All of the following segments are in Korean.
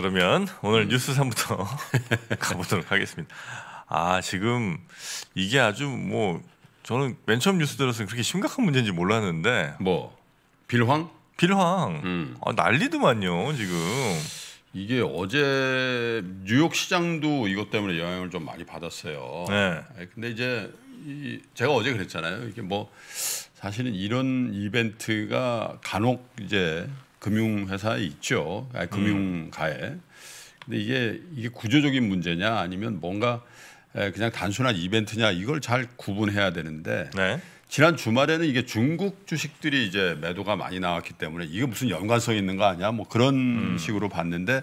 그러면 오늘 음. 뉴스 3부터 가보도록 하겠습니다. 아 지금 이게 아주 뭐 저는 맨 처음 뉴스 들었을 그렇게 심각한 문제인지 몰랐는데 뭐 빌황? 빌황 음. 아, 난리도만요 지금 이게 어제 뉴욕 시장도 이것 때문에 영향을 좀 많이 받았어요. 네. 아, 근데 이제 이 제가 어제 그랬잖아요. 이게 뭐 사실은 이런 이벤트가 간혹 이제 금융회사에 있죠. 아니, 음. 금융가에. 음. 근데 이게 이게 구조적인 문제냐 아니면 뭔가 그냥 단순한 이벤트냐 이걸 잘 구분해야 되는데 네. 지난 주말에는 이게 중국 주식들이 이제 매도가 많이 나왔기 때문에 이게 무슨 연관성 있는 거 아니야? 뭐 그런 음. 식으로 봤는데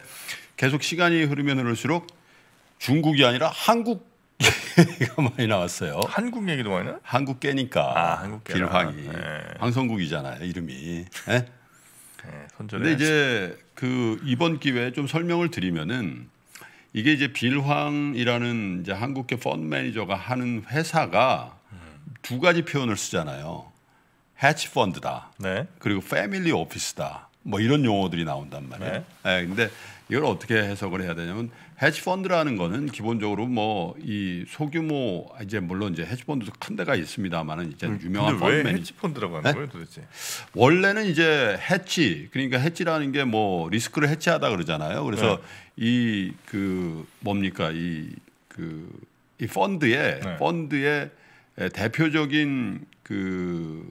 계속 시간이 흐르면 흐를수록 중국이 아니라 한국 얘기가 많이 나왔어요. 한국 얘기도 많이 나? 한국 깨니까. 아, 한국 깨라. 황이 네. 황성국이잖아요, 이름이. 네? 네, 손 근데 이제 그 이번 기회에 좀 설명을 드리면은 이게 이제 빌황이라는 이제 한국계 펀드 매니저가 하는 회사가 음. 두 가지 표현을 쓰잖아요. 해치 펀드다. 네. 그리고 패밀리 오피스다. 뭐 이런 용어들이 나온단 말이에요. 네. 네 근데 이걸 어떻게 해석을 해야 되냐면 헤지 펀드라는 거는 기본적으로 뭐 이 소규모 이제 물론 이제 헤지 펀드도 큰 데가 있습니다만은 이제 유명한 펀드 왜 헤지 펀드라고 하는 네? 거예요, 도대체? 원래는 이제 해치 그러니까 해치라는 게 뭐 리스크를 해치하다 그러잖아요. 그래서 네. 이그 뭡니까 이 그 이 펀드의 펀드의 대표적인 그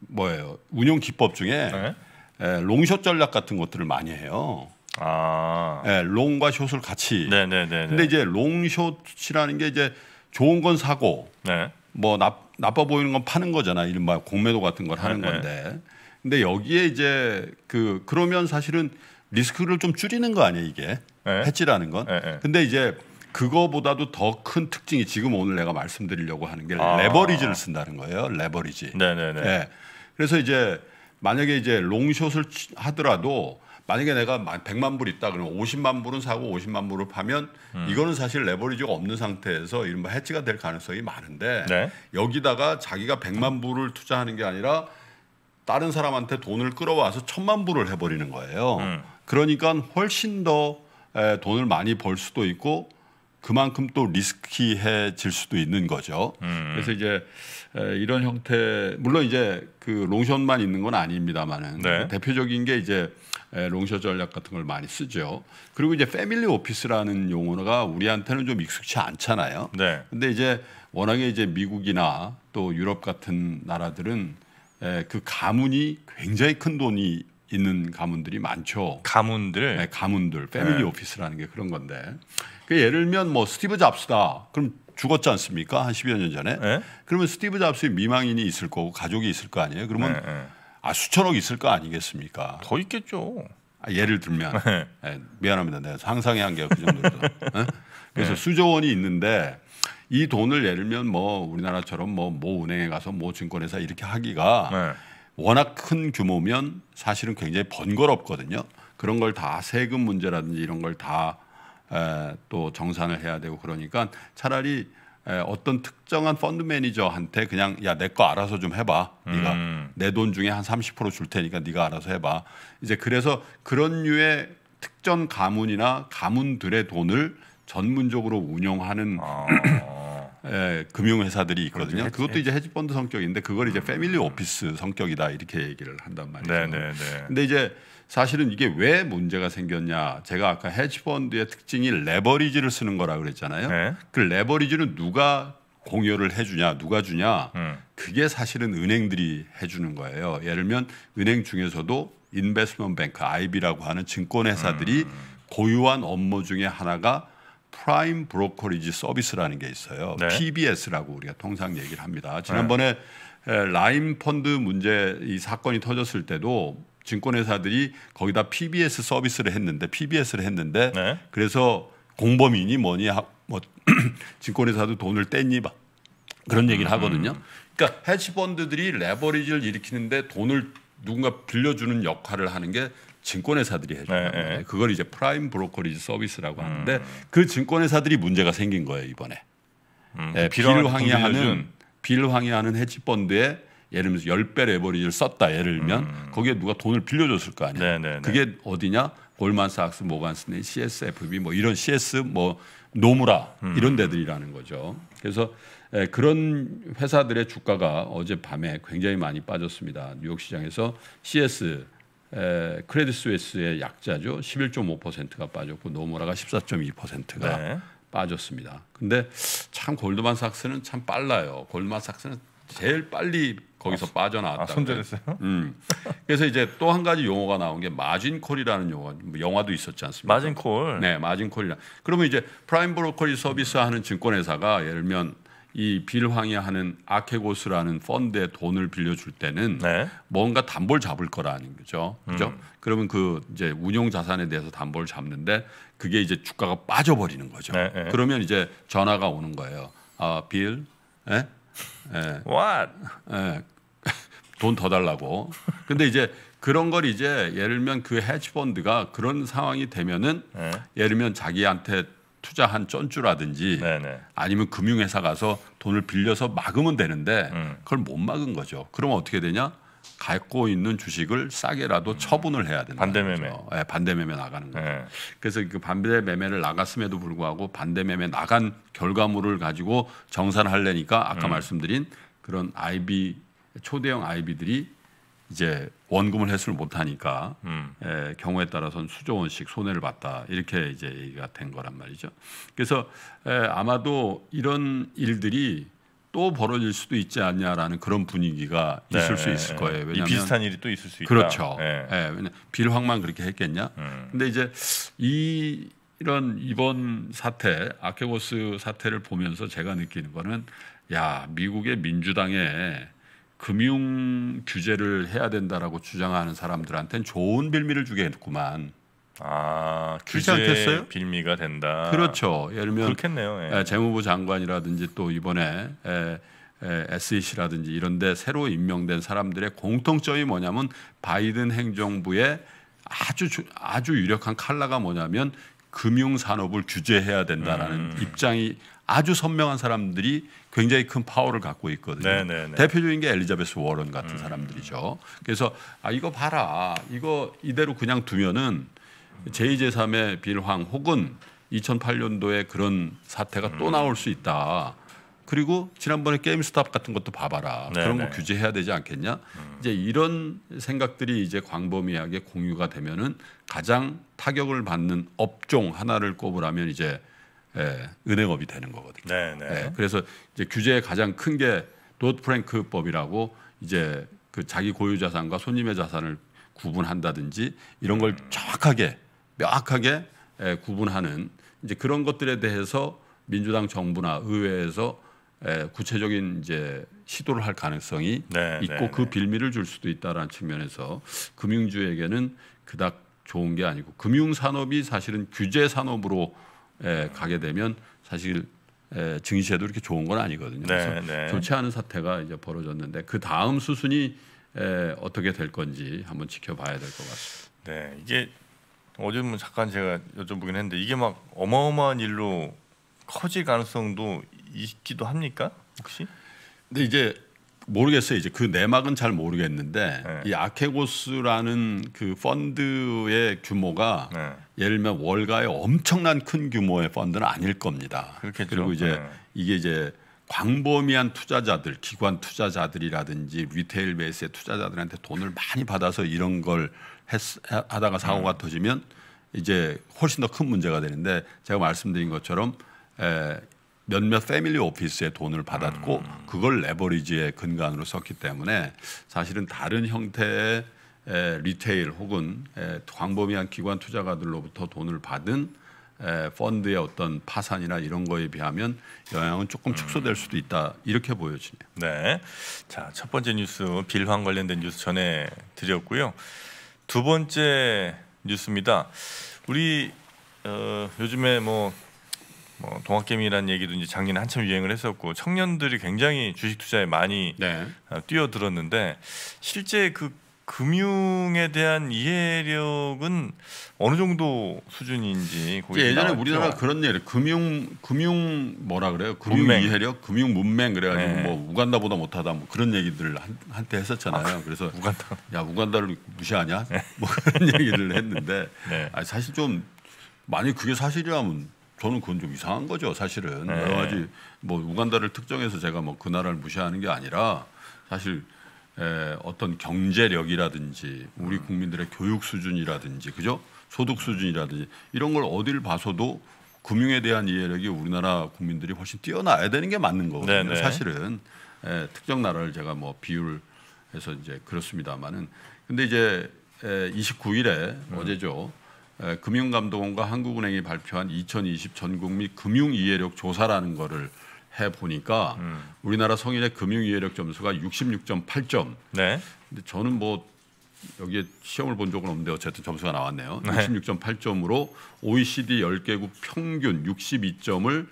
뭐예요 운용 기법 중에 네. 에, 롱숏 전략 같은 것들을 많이 해요. 아. 네, 롱과 숏을 같이. 네네네. 네, 네, 네. 근데 이제 롱숏이라는 게 이제 좋은 건 사고, 네. 뭐 나, 나빠 보이는 건 파는 거잖아. 이른바 공매도 같은 걸 하는 네. 건데. 근데 여기에 이제 그 그러면 사실은 리스크를 좀 줄이는 거 아니에요 이게 네. 해치라는 건. 네. 근데 이제 그거보다도 더 큰 특징이 지금 오늘 내가 말씀드리려고 하는 게 아. 레버리지를 쓴다는 거예요. 레버리지. 네네네. 네. 예. 그래서 이제 만약에 이제 롱숏을 하더라도 만약에 내가 100만 불 있다 그러면 50만 불은 사고 50만 불을 파면 음. 이거는 사실 레버리지가 없는 상태에서 이른바 해치가 될 가능성이 많은데 네. 여기다가 자기가 100만 불을 투자하는 게 아니라 다른 사람한테 돈을 끌어와서 천만 불을 해버리는 거예요. 음. 그러니까 훨씬 더 돈을 많이 벌 수도 있고 그만큼 또 리스키해질 수도 있는 거죠. 음. 그래서 이제 이런 형태 물론 이제 그 롱숏만 있는 건 아닙니다만은 네. 대표적인 게 이제 롱숏 전략 같은 걸 많이 쓰죠. 그리고 이제 패밀리 오피스라는 용어가 우리한테는 좀 익숙치 않잖아요. 네. 근데 이제 워낙에 이제 미국이나 또 유럽 같은 나라들은 에, 그 가문이 굉장히 큰 돈이 있는 가문들이 많죠. 가문들. 네, 가문들. 패밀리 네. 오피스라는 게 그런 건데. 그 예를 들면 뭐 스티브 잡스다. 그럼 죽었지 않습니까? 한 10여 년 전에. 네? 그러면 스티브 잡스의 미망인이 있을 거고 가족이 있을 거 아니에요. 그러면 네, 네. 아 수천억 있을 거 아니겠습니까? 더 있겠죠. 아, 예를 들면 네. 미안합니다. 내가 상상의 한계가 그 정도로. 죠 그래서 수조 원이 있는데 이 돈을 예를 들면 뭐 우리나라처럼 뭐모 뭐 은행에 가서 모 증권회사 이렇게 하기가 워낙 큰 규모면 사실은 굉장히 번거롭거든요. 그런 걸 다 세금 문제라든지 이런 걸 다 또 정산을 해야 되고 그러니까 차라리 에, 어떤 특정한 펀드 매니저한테 그냥 야 내 거 알아서 좀 해봐 네가 음. 내돈 중에 한 30%줄 테니까 네가 알아서 해봐 이제 그래서 그런 류의 특정 가문이나 가문들의 돈을 전문적으로 운영하는 아. 에, 예, 금융회사들이 있거든요. 그렇죠. 그것도 예. 이제 헤지펀드 성격인데 그걸 이제 패밀리 음. 오피스 성격이다 이렇게 얘기를 한단 말이죠. 네네네. 네, 네. 근데 이제 사실은 이게 왜 문제가 생겼냐. 제가 아까 헤지펀드의 특징이 레버리지를 쓰는 거라 그랬잖아요. 네. 그 레버리지는 누가 공여를 해주냐, 누가 주냐. 음. 그게 사실은 은행들이 해주는 거예요. 예를 들면 은행 중에서도 인베스먼 뱅크 IB라고 하는 증권회사들이 음. 고유한 업무 중에 하나가 프라임 브로커리지 서비스라는 게 있어요. 네. PBS라고 우리가 통상 얘기를 합니다. 네. 지난번에 네. 라임 펀드 문제 이 사건이 터졌을 때도 증권회사들이 거기다 PBS 서비스를 했는데 PBS를 했는데 네. 그래서 공범이니 뭐니 뭐 증권회사도 돈을 뗐니 봐 그런 얘기를 음, 음, 음. 하거든요. 그러니까 해지펀드들이 레버리지를 일으키는데 돈을 누군가 빌려주는 역할을 하는 게 증권회사들이 해준단 네, 말이에요. 네. 네, 그걸 이제 프라임 브로커리지 서비스라고 음. 하는데 그 증권회사들이 문제가 생긴 거예요 이번에. 음, 예, 네, 빌황이하는 그 빌황이하는 헤지펀드에 예를 들면 10배 레버리지를 썼다 예를 들면 음. 거기에 누가 돈을 빌려줬을 거 아니에요. 네네 그게 어디냐? 골만삭스, 모간스네, CSFB 뭐 이런 CS 뭐 노무라 음. 이런 데들이라는 거죠. 그래서 예, 그런 회사들의 주가가 어젯밤에 굉장히 많이 빠졌습니다. 뉴욕 시장에서 CS 에, 크레딧 스웨스의 약자죠. 11.5%가 빠졌고 노무라가 14.2%가 네. 빠졌습니다. 근데 참 골드만삭스는 참 빨라요. 골드만삭스는 제일 빨리 거기서 아, 빠져나왔다. 아, 손절했어요? 음. 그래서 이제 또 한 가지 용어가 나온 게 마진콜이라는 용어. 뭐 영화도 있었지 않습니까? 마진콜. 네, 마진콜이라. 그러면 이제 프라임 브로커리 서비스 하는 증권회사가 예를 들면 이 빌황이 하는 아케고스라는 펀드에 돈을 빌려줄 때는 네. 뭔가 담보를 잡을 거라는 거죠. 그죠? 음. 그러면 그 이제 운용 자산에 대해서 담보를 잡는데 그게 이제 주가가 빠져버리는 거죠. 네, 네. 그러면 이제 전화가 오는 거예요. 아, 빌, 예? 예. What? 예. 돈더 달라고. 근데 이제 그런 걸 이제 예를 들면 그해치펀드가 그런 상황이 되면은 네. 예를 들면 자기한테 투자한 쫀주라든지 네네. 아니면 금융회사 가서 돈을 빌려서 막으면 되는데 음. 그걸 못 막은 거죠. 그러면 어떻게 되냐? 갖고 있는 주식을 싸게라도 음. 처분을 해야 된다. 반대 매매. 네, 반대 매매 나가는 거죠. 네. 그래서 그 반대 매매를 나갔음에도 불구하고 반대 매매 나간 결과물을 가지고 정산하려니까 아까 음. 말씀드린 그런 IB 초대형 IB들이 이제 원금을 회수를 못하니까 음. 에, 예, 경우에 따라서는 수조 원씩 손해를 봤다 이렇게 이제 얘기가 된 거란 말이죠. 그래서 에, 예, 아마도 이런 일들이 또 벌어질 수도 있지 않냐라는 그런 분위기가 네, 있을 수 네, 있을 네. 거예요. 왜냐하면 비슷한 일이 또 있을 수 있다. 그렇죠. 네. 예, 왜냐 빌황만 그렇게 했겠냐. 그런데 음. 이제 이 이런 이번 사태 아케보스 사태를 보면서 제가 느끼는 거는 야 미국의 민주당에 금융 규제를 해야 된다라고 주장하는 사람들한테는 좋은 빌미를 주겠구만. 아, 규제 빌미가 된다. 그렇죠. 예를 들면 그렇겠네요. 예. 예 재무부 장관이라든지 또 이번에 에, 예, 에, 예, SEC라든지 이런데 새로 임명된 사람들의 공통점이 뭐냐면 바이든 행정부의 아주 아주 유력한 칼라가 뭐냐면 금융 산업을 규제해야 된다라는 음. 입장이 아주 선명한 사람들이 굉장히 큰 파워를 갖고 있거든요. 네네네. 네, 네. 대표적인 게 엘리자베스 워런 같은 음. 사람들이죠. 그래서 아 이거 봐라. 이거 이대로 그냥 두면은 제2제3의 빌황 혹은 2008년도에 그런 사태가 음. 또 나올 수 있다. 그리고 지난번에 게임스탑 같은 것도 봐봐라. 네네. 그런 거 네. 규제해야 되지 않겠냐? 음. 이제 이런 생각들이 이제 광범위하게 공유가 되면은 가장 타격을 받는 업종 하나를 꼽으라면 이제 예, 은행업이 되는 거거든요. 네, 네. 예, 그래서 이제 규제의 가장 큰 게 도트 프랭크 법이라고 이제 그 자기 고유 자산과 손님의 자산을 구분한다든지 이런 걸 음. 정확하게 명확하게 예, 구분하는 이제 그런 것들에 대해서 민주당 정부나 의회에서 예, 구체적인 이제 시도를 할 가능성이 네, 있고 네, 그 네. 빌미를 줄 수도 있다라는 측면에서 금융주에게는 그닥 좋은 게 아니고 금융 산업이 사실은 규제 산업으로 에, 가게 되면 사실 에, 증시에도 이렇게 좋은 건 아니거든요. 네, 그래서 네. 좋지 않은 사태가 이제 벌어졌는데 그 다음 수순이 에, 어떻게 될 건지 한번 지켜봐야 될 것 같습니다. 네, 이게 어제 뭐 잠깐 제가 여쭤보긴 했는데 이게 막 어마어마한 일로 커질 가능성도 있기도 합니까 혹시? 근데 이제 모르겠어요. 이제 그 내막은 잘 모르겠는데 네. 이 아케고스라는 그 펀드의 규모가 네. 예를 들면 월가의 엄청난 큰 규모의 펀드는 아닐 겁니다. 그렇겠죠. 그리고 이제 네. 이게 이제 광범위한 투자자들, 기관 투자자들이라든지 리테일 베이스의 투자자들한테 돈을 많이 받아서 이런 걸 했, 하다가 사고가 네. 터지면 이제 훨씬 더 큰 문제가 되는데 제가 말씀드린 것처럼 에, 몇몇 패밀리 오피스의 돈을 받았고 음. 그걸 레버리지의 근간으로 썼기 때문에 사실은 다른 형태의 리테일 혹은 광범위한 기관 투자가들로부터 돈을 받은 펀드의 어떤 파산이나 이런 거에 비하면 영향은 조금 축소될 음. 수도 있다 이렇게 보여지네요. 네, 자첫 번째 뉴스 빌황 관련된 뉴스 전해 드렸고요. 두 번째 뉴스입니다. 우리 어, 요즘에 뭐뭐 동학개미라는 얘기도 이제 작년에 한참 유행을 했었고 청년들이 굉장히 주식 투자에 많이 네. 어, 뛰어들었는데 실제 그 금융에 대한 이해력은 어느 정도 수준인지 예전에 우리나라 그런 예를 금융 금융 뭐라 그래요 금융 문맹. 이해력 금융 문맹 그래가지고 네. 뭐 우간다보다 못하다 뭐 그런 얘기들 한, 한때 했었잖아요 아, 그래서 우간다 야 우간다를 무시하냐 네. 뭐 그런 얘기를 했는데 네. 아니, 사실 좀 만약 그게 사실이라면 저는 그건 좀 이상한 거죠 사실은 네. 여러 가지 뭐 우간다를 특정해서 제가 뭐 그 나라를 무시하는 게 아니라 사실 에, 어떤 경제력이라든지 우리 음. 국민들의 교육 수준이라든지 그죠 소득 수준이라든지 이런 걸 어딜 봐서도 금융에 대한 이해력이 우리나라 국민들이 훨씬 뛰어나야 되는 게 맞는 거거든요 네네. 네. 사실은 에, 특정 나라를 제가 뭐 비유를 해서 이제 그렇습니다만은 근데 이제 에, 29일에 음. 어제죠 금융감독원과 한국은행이 발표한 2020 전국 및 금융 이해력 조사라는 거를 해 보니까 음. 우리나라 성인의 금융 이해력 점수가 66.8점. 네. 근데 저는 뭐 여기에 시험을 본 적은 없는데 어쨌든 점수가 나왔네요. 네. 66.8점으로 OECD 10개국 평균 62점을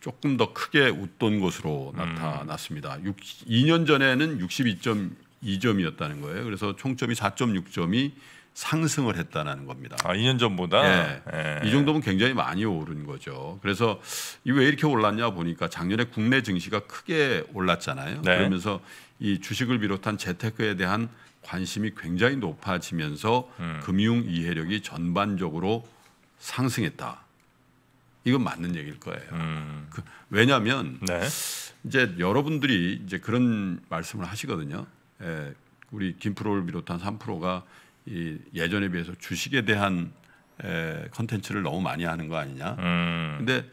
조금 더 크게 웃돈 것으로 음. 나타났습니다. 6, 2년 전에는 62.2점이었다는 거예요. 그래서 총점이 4.6점이 상승을 했다는 겁니다. 아, 2년 전보다 예. 예. 이 정도면 굉장히 많이 오른 거죠. 그래서 왜 이렇게 올랐냐 보니까 작년에 국내 증시가 크게 올랐잖아요. 네. 그러면서 이 주식을 비롯한 재테크에 대한 관심이 굉장히 높아지면서 음. 금융 이해력이 전반적으로 상승했다. 이건 맞는 얘기일 거예요. 음. 그, 왜냐하면 네. 이제 여러분들이 이제 그런 말씀을 하시거든요. 예, 우리 김프로를 비롯한 3프로가 이 예전에 비해서 주식에 대한 컨텐츠를 너무 많이 하는 거 아니냐. 음. 근데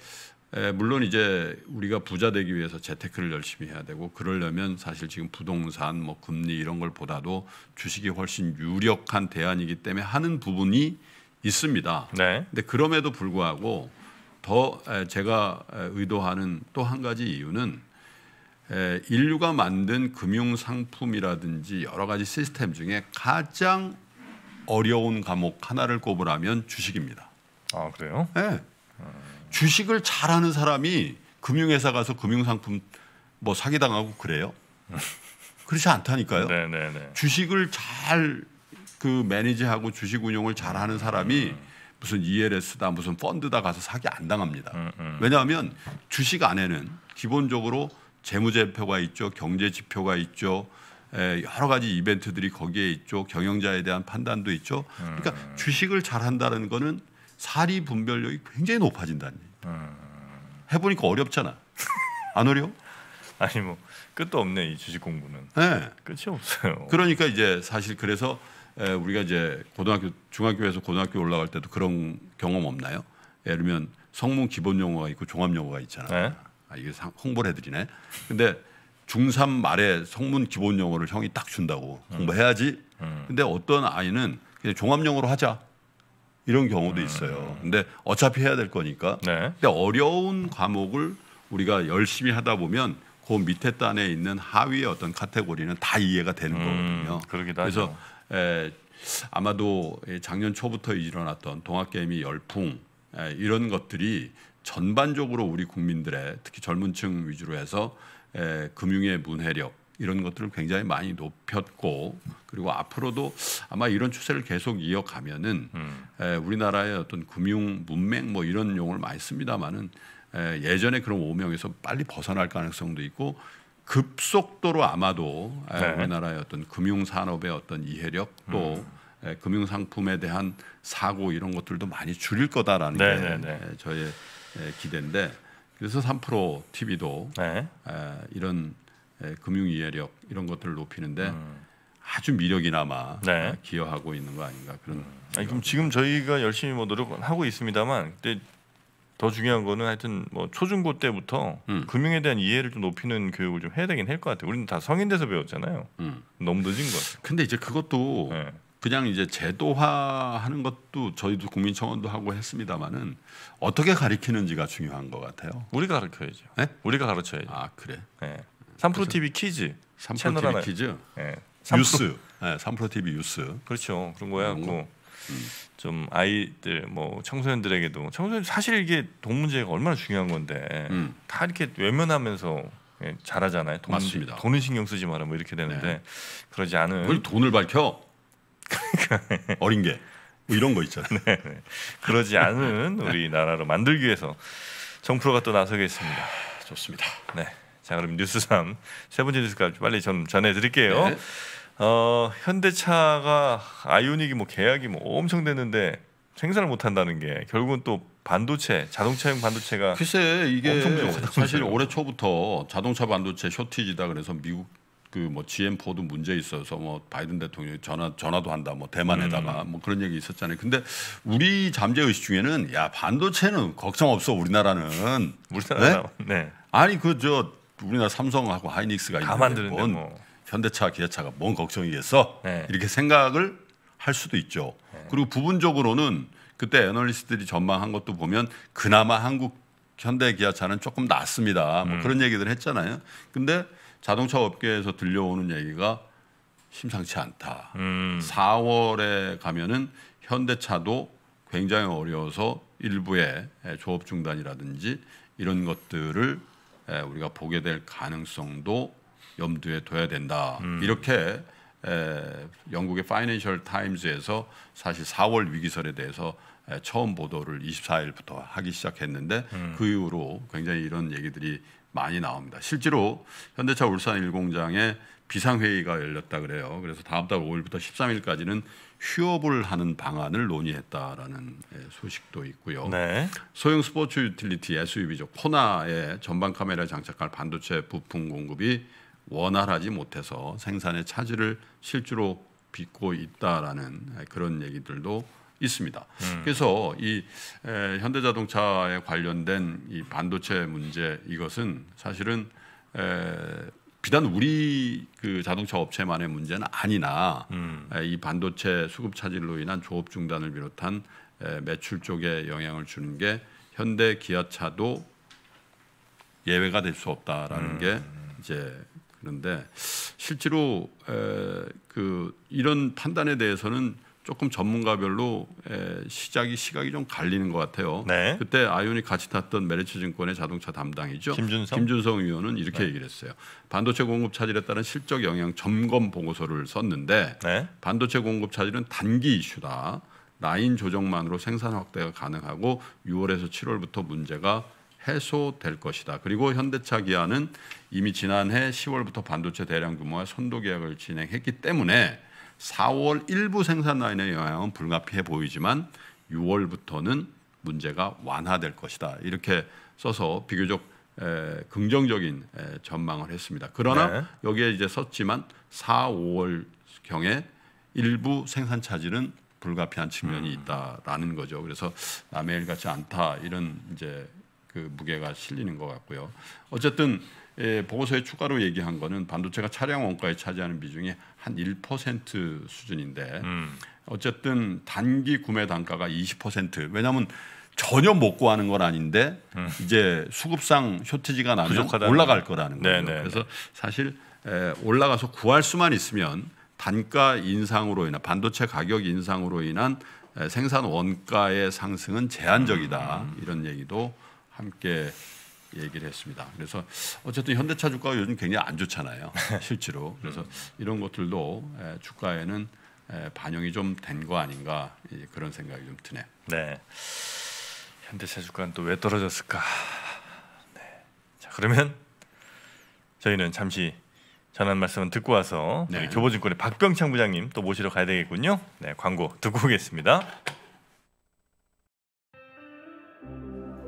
에, 물론 이제 우리가 부자 되기 위해서 재테크를 열심히 해야 되고 그러려면 사실 지금 부동산 뭐 금리 이런 걸 보다도 주식이 훨씬 유력한 대안이기 때문에 하는 부분이 있습니다. 네. 근데 그럼에도 불구하고 더 에, 제가 의도하는 또 한 가지 이유는 에, 인류가 만든 금융 상품이라든지 여러 가지 시스템 중에 가장 어려운 과목 하나를 꼽으라면 주식입니다. 아 그래요? 네. 음. 주식을 잘하는 사람이 금융회사 가서 금융상품 뭐 사기당하고 그래요? 그렇지 않다니까요. 네네네. 네, 네. 주식을 잘 그 매니지하고 주식 운용을 잘하는 사람이 음. 음. 무슨 ELS다 무슨 펀드다 가서 사기 안 당합니다. 음, 음, 왜냐하면 주식 안에는 기본적으로 재무제표가 있죠, 경제지표가 있죠, 예, 여러 가지 이벤트들이 거기에 있죠. 경영자에 대한 판단도 있죠. 그러니까 음. 주식을 잘한다는 거는 사리 분별력이 굉장히 높아진다는 음. 해보니까 어렵잖아. 안 어려워? 아니 뭐 끝도 없네 이 주식 공부는. 네. 끝이 없어요. 그러니까 이제 사실 그래서 에, 예, 우리가 이제 고등학교 중학교에서 고등학교 올라갈 때도 그런 경험 없나요? 예를 들면 성문 기본 용어가 있고 종합 용어가 있잖아 네? 아, 이게 홍보를 해드리네. 근데 중3 말에 성문 기본 용어를 형이 딱 준다고 음. 공부해야지. 음. 근데 어떤 아이는 그냥 종합 용어로 하자. 이런 경우도 음. 있어요. 근데 어차피 해야 될 거니까. 네. 근데 어려운 과목을 우리가 열심히 하다 보면 그 밑에 단에 있는 하위의 어떤 카테고리는 다 이해가 되는 음, 거거든요. 그래서 에, 아마도 작년 초부터 일어났던 동학개미 열풍 에, 이런 것들이 전반적으로 우리 국민들의 특히 젊은 층 위주로 해서 에, 예, 금융의 문해력 이런 것들을 굉장히 많이 높였고 그리고 앞으로도 아마 이런 추세를 계속 이어가면은 음. 에, 예, 우리나라의 어떤 금융 문맹 뭐 이런 용어를 많이 씁니다만은 에, 예, 예전에 그런 오명에서 빨리 벗어날 가능성도 있고 급속도로 아마도 네. 에, 우리나라의 어떤 금융 산업의 어떤 이해력 또 음. 금융 상품에 대한 사고 이런 것들도 많이 줄일 거다라는 네, 게 네, 네. 저의 에, 기대인데 그래서 3프로 TV도 네. 에, 이런 에, 금융 이해력 이런 것들을 높이는데 음. 아주 미력이나마 네. 기여하고 있는 거 아닌가 그런. 음. 아니, 그럼 지금 저희가 열심히 뭐 노력하고 있습니다만 근데 더 중요한 거는 하여튼 뭐 초중고 때부터 음. 금융에 대한 이해를 좀 높이는 교육을 좀 해야 되긴 할 것 같아요. 우리는 다 성인 돼서 배웠잖아요. 너무 음. 늦은 것 근데 이제 그것도 네. 그냥 이제 제도화하는 것도 저희도 국민청원도 하고 했습니다만은 어떻게 가르치는지가 중요한 것 같아요. 우리가 가르쳐야죠. 네? 우리가 가르쳐야죠. 아 그래. 네. 3프로 TV 퀴즈. 3프로 TV 하즈 네. 뉴스. 네, 3프로 TV 뉴스. 그렇죠. 그런 거야. 음. 좀 아이들 뭐 청소년들에게도 청소년 사실 이게 돈 문제가 얼마나 중요한 건데 음. 다 이렇게 외면하면서 예, 잘하잖아요. 돈, 맞습니다. 돈은 신경 쓰지 마라 뭐 이렇게 되는데 네. 그러지 않은 돈을 밝혀? 그러니까. 어린 게뭐 이런 거 있잖아요. 네, 네. 그러지 않은 우리나라로 만들기 위해서 정프로가 또 나서겠습니다. 좋습니다. 네. 자 그럼 뉴스 3세 번째 뉴스까지 빨리 전 전해드릴게요. 네. 어 현대차가 아이오닉이 뭐 계약이 뭐 엄청 됐는데 생산을 못 한다는 게 결국은 또 반도체 자동차용 반도체가 글쎄 이게 사실 올해 초부터 자동차 반도체 쇼티지다 그래서 미국 그뭐 GM4도 문제 있어서 뭐 바이든 대통령이 전화 전화도 한다 뭐 대만에다가 음. 뭐 그런 얘기 있었잖아요. 근데 우리 잠재 의식 중에는 야 반도체는 걱정 없어 우리나라는 우리나라 네? 네. 아니 그 저 우리나라 삼성하고 하이닉스가 다 만드는데 뭐. 현대차 기아차가 뭔 걱정이겠어 네. 이렇게 생각을 할 수도 있죠. 네. 그리고 부분적으로는 그때 애널리스트들이 전망한 것도 보면 그나마 한국 현대 기아차는 조금 낫습니다. 뭐 음. 그런 얘기들 했잖아요. 근데 자동차 업계에서 들려오는 얘기가 심상치 않다. 음. 4월에 가면은 현대차도 굉장히 어려워서 일부의 조업 중단이라든지 이런 것들을 우리가 보게 될 가능성도 염두에 둬야 된다. 음. 이렇게 영국의 파이낸셜 타임즈에서 사실 4월 위기설에 대해서 처음 보도를 24일부터 하기 시작했는데 음. 그 이후로 굉장히 이런 얘기들이 많이 나옵니다. 실제로 현대차 울산 1공장에 비상회의가 열렸다 그래요. 그래서 다음 달 5일부터 13일까지는 휴업을 하는 방안을 논의했다라는 예, 소식도 있고요. 네. 소형 스포츠 유틸리티 SUV죠. 코나에 전방 카메라 에 장착할 반도체 부품 공급이 원활하지 못해서 생산의 차질을 실제로 빚고 있다라는 예, 그런 얘기들도 있습니다. 음. 그래서 이 에, 현대자동차에 관련된 이 반도체 문제 이것은 사실은 에, 비단 우리 그 자동차 업체만의 문제는 아니나 음. 에, 이 반도체 수급 차질로 인한 조업 중단을 비롯한 에, 매출 쪽에 영향을 주는 게 현대 기아차도 예외가 될 수 없다라는 음. 게 이제 그런데 실제로 에, 그 이런 판단에 대해서는 조금 전문가별로 시작이 시각이 좀 갈리는 것 같아요. 네. 그때 아이온이 같이 탔던 메리츠증권의 자동차 담당이죠. 김준성, 김준성 의원은 이렇게 네. 얘기를 했어요. 반도체 공급 차질에 따른 실적 영향 점검 보고서를 썼는데 네. 반도체 공급 차질은 단기 이슈다. 라인 조정만으로 생산 확대가 가능하고 6월에서 7월부터 문제가 해소될 것이다. 그리고 현대차 기아는 이미 지난해 10월부터 반도체 대량 규모와 선도 계약을 진행했기 때문에 4월 일부 생산 라인의 영향은 불가피해 보이지만 6월부터는 문제가 완화될 것이다. 이렇게 써서 비교적 에, 긍정적인 에, 전망을 했습니다. 그러나 네. 여기에 이제 썼지만 4, 5월 경에 일부 생산 차질은 불가피한 측면이 음. 있다라는 거죠. 그래서 남의 일 같지 않다 이런 이제 그 무게가 실리는 것 같고요. 어쨌든 예, 보고서에 추가로 얘기한 거는 반도체가 차량 원가에 차지하는 비중이 한 1% 수준인데 음. 어쨌든 단기 구매 단가가 20% 왜냐하면 전혀 못 구하는 건 아닌데 음. 이제 수급상 쇼트지가 나면 올라갈 거라는 네, 거예요. 네네. 그래서 사실 에, 예, 올라가서 구할 수만 있으면 단가 인상으로 인한 반도체 가격 인상으로 인한 에, 예, 생산 원가의 상승은 제한적이다 음. 음, 음. 이런 얘기도 함께 얘기를 했습니다. 그래서 어쨌든 현대차 주가가 요즘 굉장히 안 좋잖아요. 실제로. 그래서 이런 것들도 주가에는 반영이 좀 된 거 아닌가 그런 생각이 좀 드네요. 네. 현대차 주가는 또 왜 떨어졌을까? 네. 자, 그러면 저희는 잠시 전한 말씀은 듣고 와서 네. 교보증권의 박병창 부장님 또 모시러 가야 되겠군요. 네, 광고 듣고 오겠습니다.